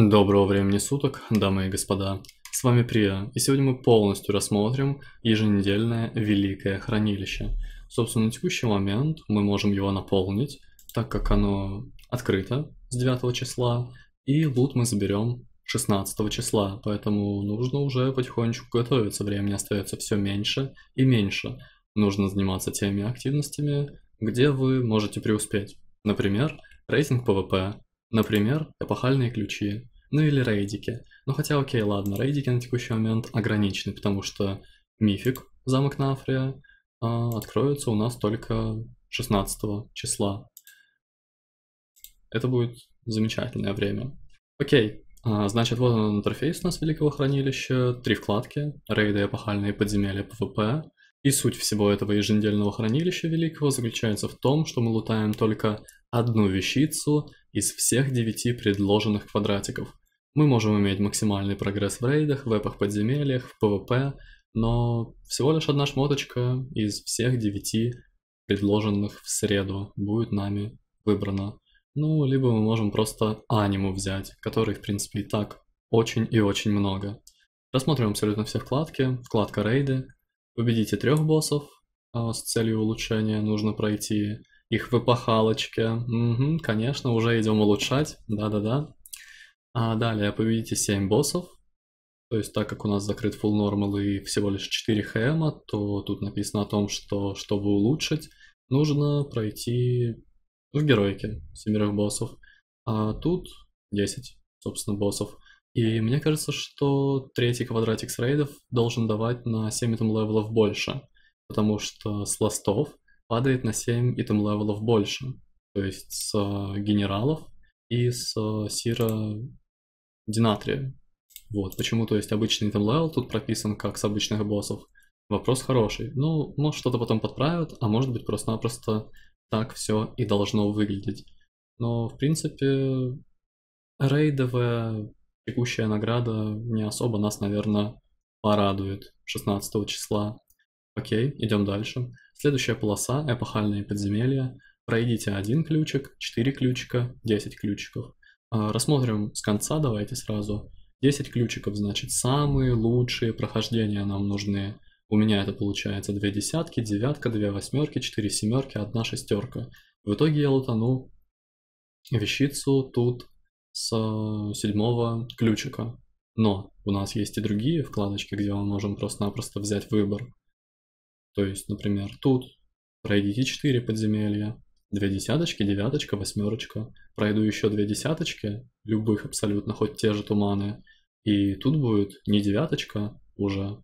Доброго времени суток, дамы и господа. С вами Прия, и сегодня мы полностью рассмотрим еженедельное Великое Хранилище. Собственно, на текущий момент мы можем его наполнить, так как оно открыто с 9 числа, и лут мы заберем 16 числа, поэтому нужно уже потихонечку готовиться, времени остается все меньше и меньше. Нужно заниматься теми активностями, где вы можете преуспеть. Например, рейтинг ПВП, Например, эпохальные ключи, ну или рейдики. Ну хотя окей, ладно, рейдики на текущий момент ограничены, потому что мифик, замок Нафрия, а, откроется у нас только 16 числа. Это будет замечательное время. Окей, а, значит вот он интерфейс у нас Великого Хранилища, три вкладки, рейды, эпохальные подземелья, ПВП. И суть всего этого еженедельного хранилища Великого заключается в том, что мы лутаем только одну вещицу из всех девяти предложенных квадратиков. Мы можем иметь максимальный прогресс в рейдах, в эпах подземельях, в ПВП, но всего лишь одна шмоточка из всех девяти предложенных в среду будет нами выбрана. Ну, либо мы можем просто аниму взять, которой, в принципе, и так очень и очень много. Рассмотрим абсолютно все вкладки. Вкладка рейды. Победите трех боссов а с целью улучшения. Нужно пройти их выпахалочки. Угу, конечно, уже идем улучшать. Да-да-да. А далее победите 7 боссов. То есть, так как у нас закрыт full normal и всего лишь 4 хэма, то тут написано о том, что чтобы улучшить, нужно пройти в героике семерых боссов. А тут 10, собственно, боссов. И мне кажется, что третий квадратик с рейдов должен давать на 7 там левелов больше. Потому что с ластов падает на 7 итем левелов больше. То есть с э, генералов и с э, сира динатрия. Вот, почему, то есть обычный итем левел тут прописан как с обычных боссов. Вопрос хороший. Ну, может что-то потом подправят, а может быть просто-напросто так все и должно выглядеть. Но, в принципе, рейдовая текущая награда не особо нас, наверное, порадует 16 числа. Окей, идем дальше. Следующая полоса – эпохальные подземелья. Пройдите один ключик, четыре ключика, десять ключиков. А, рассмотрим с конца, давайте сразу. Десять ключиков, значит, самые лучшие прохождения нам нужны. У меня это получается две десятки, девятка, две восьмерки, четыре семерки, одна шестерка. В итоге я лутану вещицу тут с а, седьмого ключика. Но у нас есть и другие вкладочки, где мы можем просто-напросто взять выбор. То есть, например, тут пройдите 4 подземелья, 2 десяточки, девяточка, восьмерочка. Пройду еще 2 десяточки, любых абсолютно, хоть те же туманы. И тут будет не девяточка уже,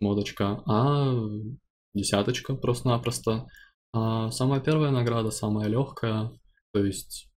модочка, а десяточка просто-напросто. А самая первая награда, самая легкая, то есть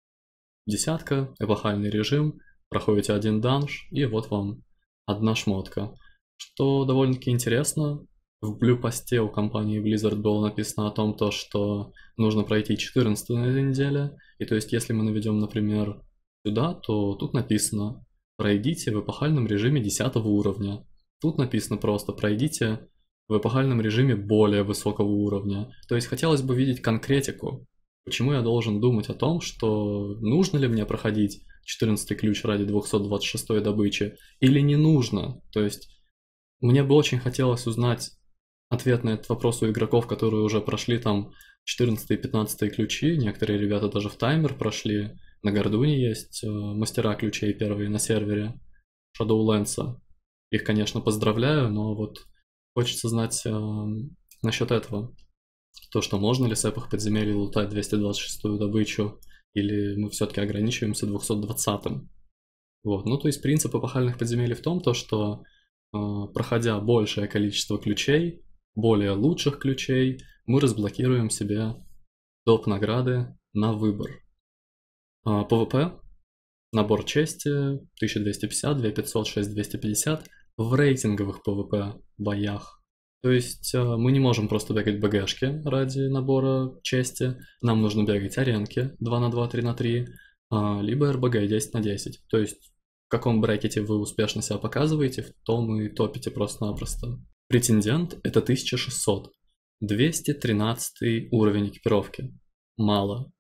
десятка, эпохальный режим, проходите один данж, и вот вам одна шмотка. Что довольно-таки интересно, в блюпосте у компании Blizzard было написано о том, то, что нужно пройти 14 неделя. И то есть, если мы наведем, например, сюда, то тут написано «Пройдите в эпохальном режиме 10 уровня». Тут написано просто «Пройдите в эпохальном режиме более высокого уровня». То есть хотелось бы видеть конкретику. Почему я должен думать о том, что нужно ли мне проходить 14 ключ ради 226 добычи или не нужно? То есть мне бы очень хотелось узнать ответ на этот вопрос у игроков, которые уже прошли там 14 и 15 ключи. Некоторые ребята даже в таймер прошли. На Гордуне есть э, мастера ключей первые на сервере Shadowlands. Их, конечно, поздравляю, но вот хочется знать э, насчет этого. То, что можно ли с эпох подземелья лутать 226-ю добычу, или мы все-таки ограничиваемся 220-м. Вот. Ну, то есть принцип эпохальных подземелий в том, то, что э, проходя большее количество ключей, более лучших ключей мы разблокируем себе топ награды на выбор. А, ПВП, набор чести 1250, 2500, 6250 в рейтинговых ПВП боях. То есть а, мы не можем просто бегать БГшки ради набора чести, нам нужно бегать аренки 2 на 2, 3 на 3, а, либо РБГ 10 на 10. То есть в каком брекете вы успешно себя показываете, в том и топите просто-напросто. Претендент – это 1600. 213 уровень экипировки. Мало.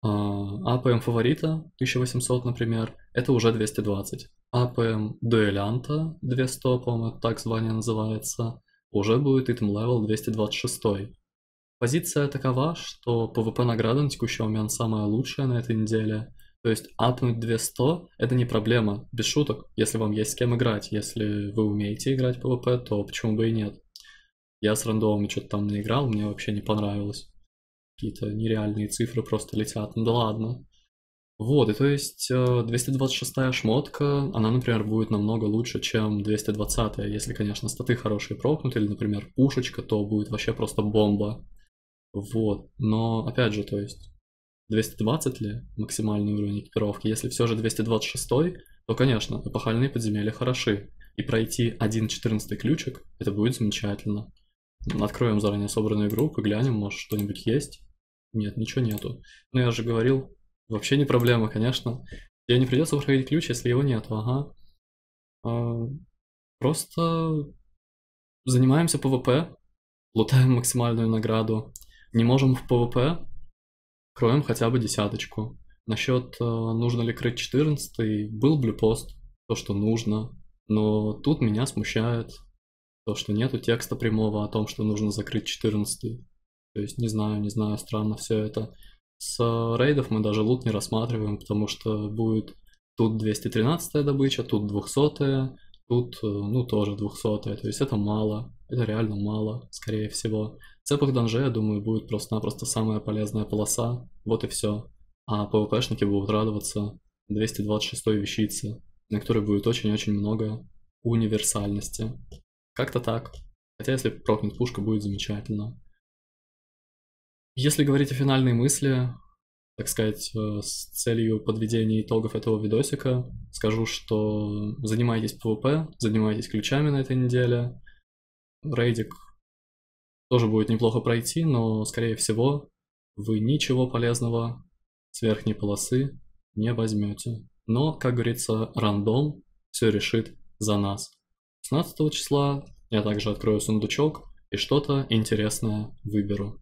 А, АПМ фаворита 1800, например, это уже 220. АПМ дуэлянта 200, по-моему, так звание называется, уже будет итм левел 226. Позиция такова, что ПВП награда на текущий момент самая лучшая на этой неделе – то есть апнуть 200 — это не проблема, без шуток, если вам есть с кем играть. Если вы умеете играть в PvP, то почему бы и нет. Я с рандомами что-то там наиграл, мне вообще не понравилось. Какие-то нереальные цифры просто летят, ну да ладно. Вот, и то есть 226-я э, шмотка, она, например, будет намного лучше, чем 220-я. Если, конечно, статы хорошие прокнут, или, например, пушечка, то будет вообще просто бомба. Вот, но опять же, то есть 220 ли максимальный уровень экипировки? Если все же 226, то, конечно, эпохальные подземелья хороши. И пройти 1.14 ключик, это будет замечательно. Откроем заранее собранную группу, глянем, может что-нибудь есть. Нет, ничего нету. Но ну, я же говорил, вообще не проблема, конечно. Тебе не придется проходить ключ, если его нету, ага. А, просто занимаемся ПВП, лутаем максимальную награду. Не можем в ПВП, кроем хотя бы десяточку. Насчет, э, нужно ли крыть 14 был блюпост, то, что нужно, но тут меня смущает то, что нету текста прямого о том, что нужно закрыть 14 То есть не знаю, не знаю, странно все это. С э, рейдов мы даже лут не рассматриваем, потому что будет тут 213 добыча, тут 200 Тут, э, ну, тоже 200 то есть это мало, это реально мало, скорее всего. В цепах данже, я думаю, будет просто-напросто самая полезная полоса, вот и все. А ПВПшники будут радоваться 226 вещице, на которой будет очень-очень много универсальности. Как-то так. Хотя если прокнет пушка, будет замечательно. Если говорить о финальной мысли, так сказать, э, с целью подведения итогов этого видосика, скажу, что занимайтесь PvP, занимайтесь ключами на этой неделе. Рейдик тоже будет неплохо пройти, но, скорее всего, вы ничего полезного с верхней полосы не возьмете. Но, как говорится, рандом все решит за нас. 16 числа я также открою сундучок и что-то интересное выберу.